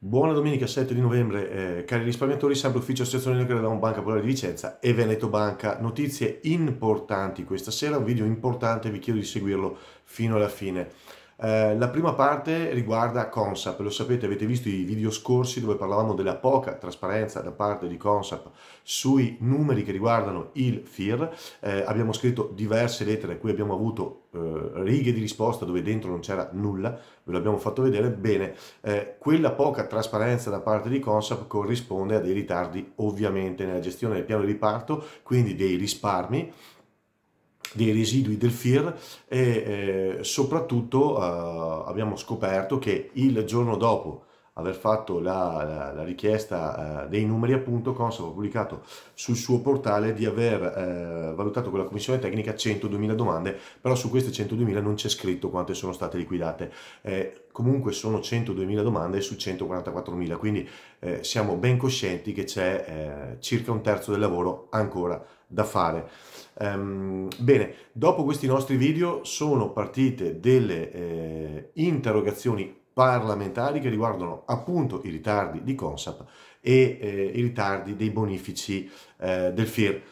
Buona domenica 7 di novembre, eh, cari risparmiatori, sempre ufficio associazione Nuclea da un Banca Popolare di Vicenza e Veneto Banca. Notizie importanti questa sera, un video importante, vi chiedo di seguirlo fino alla fine. Eh, la prima parte riguarda Consap, lo sapete, avete visto i video scorsi dove parlavamo della poca trasparenza da parte di Consap sui numeri che riguardano il FIR, eh, abbiamo scritto diverse lettere a cui abbiamo avuto eh, righe di risposta dove dentro non c'era nulla, ve l'abbiamo fatto vedere, bene, eh, quella poca trasparenza da parte di Consap corrisponde a dei ritardi ovviamente nella gestione del piano di riparto, quindi dei risparmi dei residui del FIR e eh, soprattutto eh, abbiamo scoperto che il giorno dopo aver fatto la, la, la richiesta eh, dei numeri, appunto, Consob ha pubblicato sul suo portale di aver eh, valutato con la commissione tecnica 102.000 domande, però su queste 102.000 non c'è scritto quante sono state liquidate. Eh, comunque sono 102.000 domande su 144.000, quindi eh, siamo ben coscienti che c'è eh, circa un terzo del lavoro ancora da fare. Um, bene, dopo questi nostri video sono partite delle eh, interrogazioni parlamentari che riguardano appunto i ritardi di Consap e eh, i ritardi dei bonifici eh, del FIR.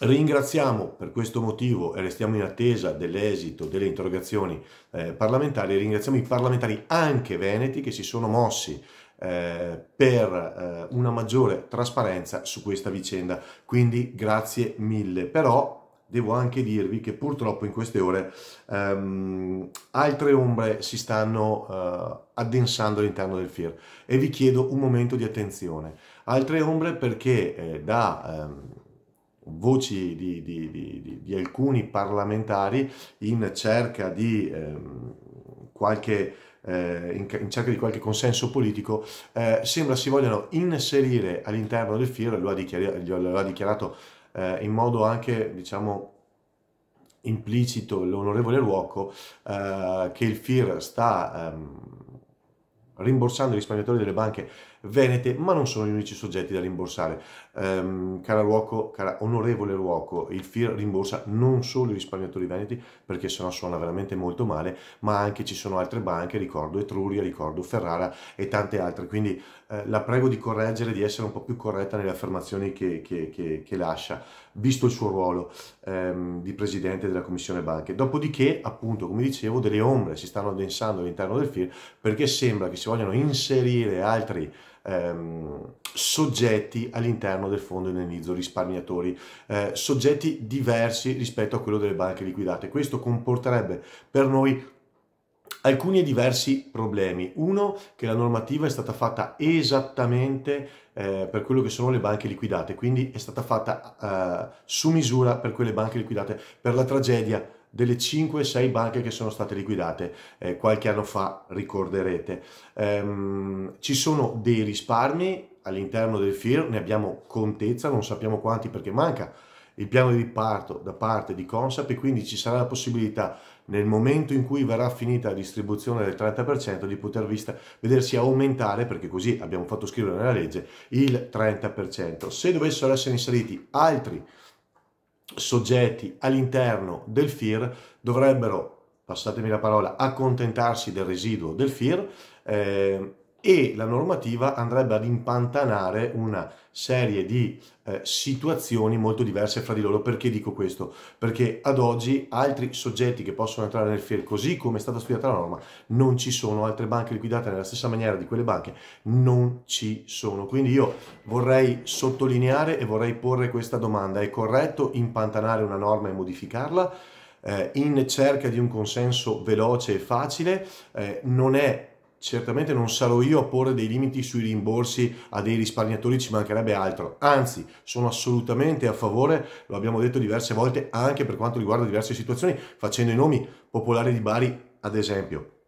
Ringraziamo per questo motivo e restiamo in attesa dell'esito delle interrogazioni eh, parlamentari. Ringraziamo i parlamentari anche veneti che si sono mossi eh, per eh, una maggiore trasparenza su questa vicenda. Quindi grazie mille. Però devo anche dirvi che purtroppo in queste ore um, altre ombre si stanno uh, addensando all'interno del FIR e vi chiedo un momento di attenzione. Altre ombre perché eh, da... Um, voci di, di, di, di, alcuni parlamentari in cerca di ehm, qualche eh, in, cerca di qualche consenso politico, eh, sembra si vogliano inserire all'interno del FIR, lo ha, dichiarato, lo ha dichiarato eh, in modo anche, diciamo, implicito l'onorevole Ruoco eh, che il FIR sta ehm, rimborsando i risparmiatori delle banche venete, ma non sono gli unici soggetti da rimborsare. Um, cara Ruoco, cara onorevole Ruoco, il FIR rimborsa non solo i risparmiatori veneti, perché sennò suona veramente molto male, ma anche ci sono altre banche, ricordo Etruria, ricordo Ferrara e tante altre. Quindi eh, la prego di correggere, di essere un po' più corretta nelle affermazioni che, che, che, che lascia, visto il suo ruolo ehm, di presidente della Commissione Banche. Dopodiché, appunto, come dicevo, delle ombre si stanno addensando all'interno del FIR perché sembra che si vogliano inserire altri ehm, soggetti all'interno del fondo indennizzo risparmiatori, eh, soggetti diversi rispetto a quello delle banche liquidate. Questo comporterebbe per noi alcuni e diversi problemi. Uno, che la normativa è stata fatta esattamente eh, per quello che sono le banche liquidate, quindi è stata fatta eh, su misura per quelle banche liquidate, per la tragedia delle 5-6 banche che sono state liquidate eh, qualche anno fa, ricorderete. Ehm, ci sono dei risparmi all'interno del FIR, ne abbiamo contezza, non sappiamo quanti perché manca il piano di riparto da parte di Consap e quindi ci sarà la possibilità nel momento in cui verrà finita la distribuzione del 30% di poter vista, vedersi aumentare, perché così abbiamo fatto scrivere nella legge, il 30%. Se dovessero essere inseriti altri soggetti all'interno del FIR dovrebbero, passatemi la parola, accontentarsi del residuo del FIR. Eh, e la normativa andrebbe ad impantanare una serie di eh, situazioni molto diverse fra di loro. Perché dico questo? Perché ad oggi altri soggetti che possono entrare nel FIR, così come è stata studiata la norma, non ci sono, altre banche liquidate nella stessa maniera di quelle banche non ci sono. Quindi io vorrei sottolineare e vorrei porre questa domanda, è corretto impantanare una norma e modificarla? Eh, in cerca di un consenso veloce e facile eh, non è Certamente non sarò io a porre dei limiti sui rimborsi a dei risparmiatori, ci mancherebbe altro. Anzi, sono assolutamente a favore, lo abbiamo detto diverse volte, anche per quanto riguarda diverse situazioni, facendo i nomi popolari di Bari, ad esempio.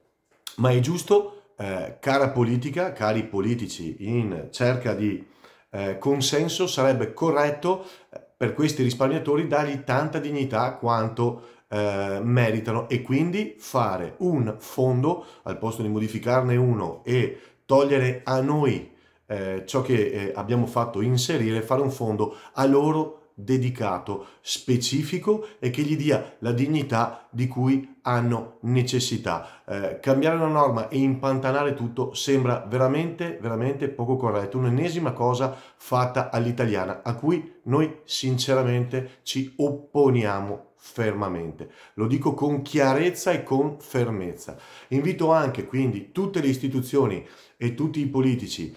Ma è giusto, eh, cara politica, cari politici in cerca di eh, consenso, sarebbe corretto eh, per questi risparmiatori dargli tanta dignità quanto eh, meritano e quindi fare un fondo al posto di modificarne uno e togliere a noi eh, ciò che eh, abbiamo fatto inserire, fare un fondo a loro dedicato, specifico e che gli dia la dignità di cui hanno necessità. Eh, cambiare una norma e impantanare tutto sembra veramente, veramente poco corretto, un'ennesima cosa fatta all'italiana a cui noi sinceramente ci opponiamo fermamente. Lo dico con chiarezza e con fermezza. Invito anche quindi tutte le istituzioni e tutti i politici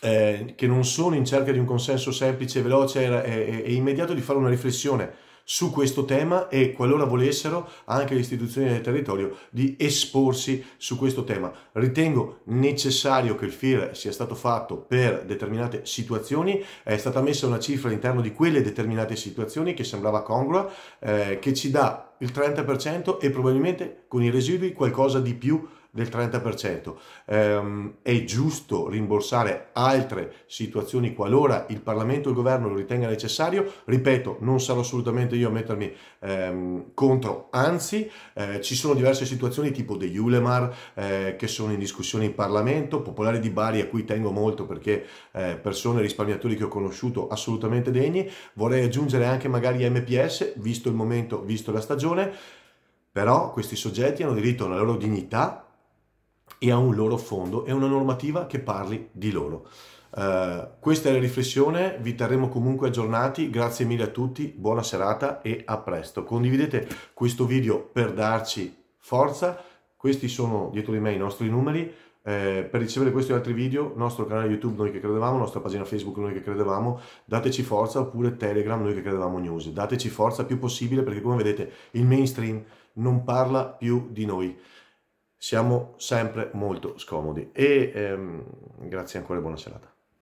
eh, che non sono in cerca di un consenso semplice, veloce e, e, e immediato, di fare una riflessione su questo tema e qualora volessero anche le istituzioni del territorio di esporsi su questo tema. Ritengo necessario che il FIR sia stato fatto per determinate situazioni, è stata messa una cifra all'interno di quelle determinate situazioni che sembrava congrua, eh, che ci dà il 30% e probabilmente con i residui qualcosa di più del 30%. Ehm, è giusto rimborsare altre situazioni qualora il Parlamento e il Governo lo ritenga necessario. Ripeto, non sarò assolutamente io a mettermi ehm, contro, anzi eh, ci sono diverse situazioni tipo degli Ulemar eh, che sono in discussione in Parlamento, Popolare di Bari a cui tengo molto perché eh, persone, risparmiatori che ho conosciuto assolutamente degni. Vorrei aggiungere anche magari MPS, visto il momento, visto la stagione, però questi soggetti hanno diritto alla loro dignità e ha un loro fondo e una normativa che parli di loro. Uh, questa è la riflessione, vi terremo comunque aggiornati, grazie mille a tutti, buona serata e a presto. Condividete questo video per darci forza, questi sono dietro di me i nostri numeri, eh, per ricevere questi altri video, nostro canale YouTube Noi che Credevamo, nostra pagina Facebook Noi che Credevamo, dateci forza oppure Telegram Noi che Credevamo News, dateci forza più possibile perché come vedete il mainstream non parla più di noi siamo sempre molto scomodi e ehm, grazie ancora e buona serata.